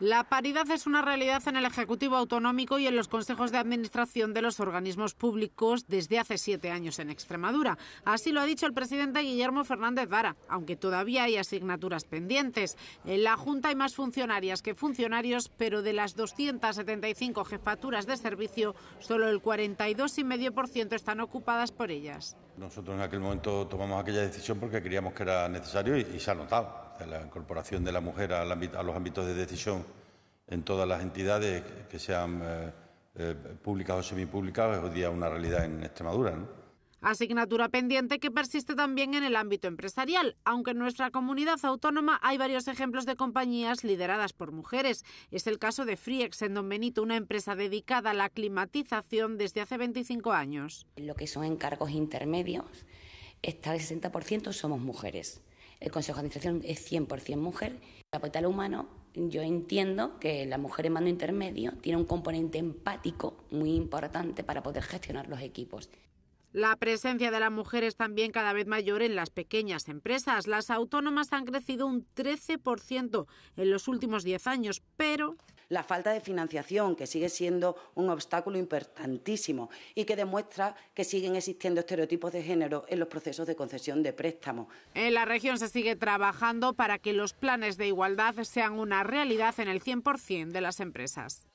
La paridad es una realidad en el Ejecutivo Autonómico y en los consejos de administración de los organismos públicos desde hace siete años en Extremadura. Así lo ha dicho el presidente Guillermo Fernández Vara, aunque todavía hay asignaturas pendientes. En la Junta hay más funcionarias que funcionarios, pero de las 275 jefaturas de servicio, solo el 42,5% están ocupadas por ellas. Nosotros en aquel momento tomamos aquella decisión porque creíamos que era necesario y, y se ha notado la incorporación de la mujer a los ámbitos de decisión en todas las entidades que sean eh, eh, públicas o semipúblicas es hoy día una realidad en Extremadura. Asignatura pendiente que persiste también en el ámbito empresarial, aunque en nuestra comunidad autónoma hay varios ejemplos de compañías lideradas por mujeres. Es el caso de Friex en Don Benito, una empresa dedicada a la climatización desde hace 25 años. Lo que son encargos intermedios, está el 60% somos mujeres. El Consejo de Administración es 100% mujer. El capital humano, yo entiendo que la mujer en mando intermedio tiene un componente empático muy importante para poder gestionar los equipos. La presencia de las mujeres es también cada vez mayor en las pequeñas empresas. Las autónomas han crecido un 13% en los últimos 10 años, pero la falta de financiación, que sigue siendo un obstáculo importantísimo y que demuestra que siguen existiendo estereotipos de género en los procesos de concesión de préstamos. En la región se sigue trabajando para que los planes de igualdad sean una realidad en el 100% de las empresas.